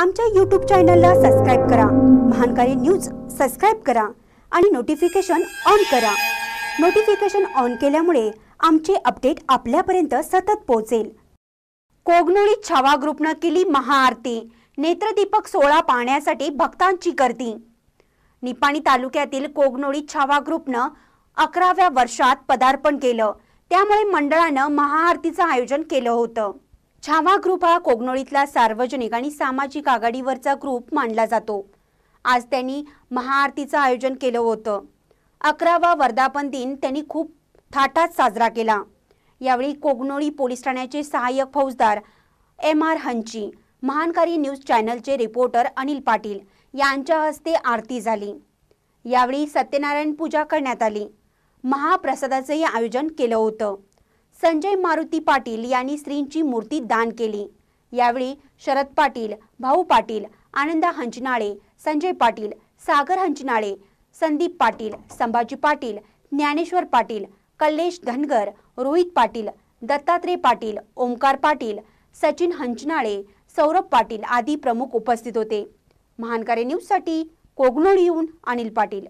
आमच्या यूट्यूब चॅनलला सबस्क्राईब करा महानकारी न्यूज सबस्क्राईब करा आणि नोटिफिकेशन ऑन करा नोटिफिकेशन ऑन केल्यामुळे आमचे अपडेट आपल्यापर्यंत सतत पोहोचेल कोगनोळी छावा ग्रुपनं केली महाआरती नेत्रदीपक सोहळा पाहण्यासाठी भक्तांची गर्दी निपाणी तालुक्यातील कोगनोळी छावा ग्रुपनं अकराव्या वर्षात पदार्पण केलं त्यामुळे मंडळानं महाआरतीचं आयोजन केलं होतं छावा ग्रुप हा कोगनोळीतला सार्वजनिक आणि सामाजिक आघाडीवरचा ग्रुप मानला जातो आज त्यांनी महाआरतीचं आयोजन केलं होतं अकरावा वर्धापन दिन त्यांनी खूप थाटात साजरा केला यावेळी कोगनोळी पोलीस ठाण्याचे सहाय्यक फौजदार एम आर हंची महानकारी न्यूज चॅनलचे रिपोर्टर अनिल पाटील यांच्या हस्ते आरती झाली यावेळी सत्यनारायण पूजा करण्यात आली महाप्रसादाचंही आयोजन केलं होतं संजय मारुती पाटील यांनी स्त्रींची मूर्ती दान केली यावेळी शरद पाटील भाऊ पाटील आनंदा हंचनाळे संजय पाटील सागर हंचनाळे संदीप पाटील संभाजी पाटील ज्ञानेश्वर पाटील कल्लेश धनगर रोहित पाटील दत्तात्रय पाटील ओमकार पाटील सचिन हंचनाळे सौरभ पाटील आदी प्रमुख उपस्थित होते महानकारे न्यूजसाठी कोगनोड येऊन अनिल पाटील